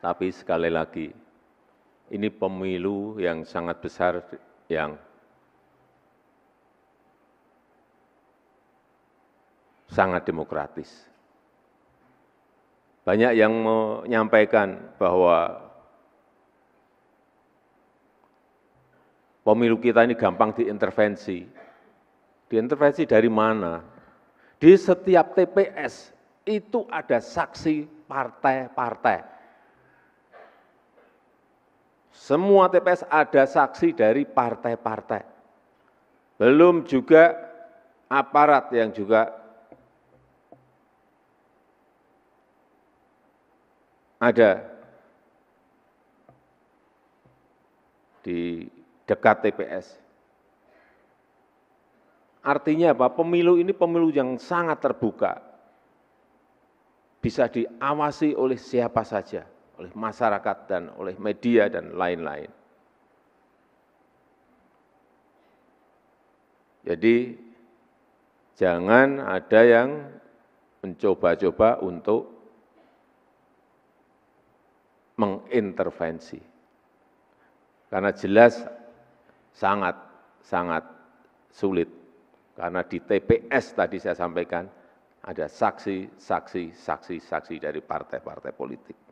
Tapi sekali lagi, ini pemilu yang sangat besar yang sangat demokratis. Banyak yang menyampaikan bahwa pemilu kita ini gampang diintervensi. Diintervensi dari mana? Di setiap TPS itu ada saksi partai-partai semua TPS ada saksi dari partai-partai. Belum juga aparat yang juga ada di dekat TPS. Artinya apa? Pemilu ini pemilu yang sangat terbuka. Bisa diawasi oleh siapa saja oleh masyarakat dan oleh media dan lain-lain. Jadi jangan ada yang mencoba-coba untuk mengintervensi. Karena jelas sangat sangat sulit. Karena di TPS tadi saya sampaikan ada saksi, saksi, saksi, saksi dari partai-partai politik.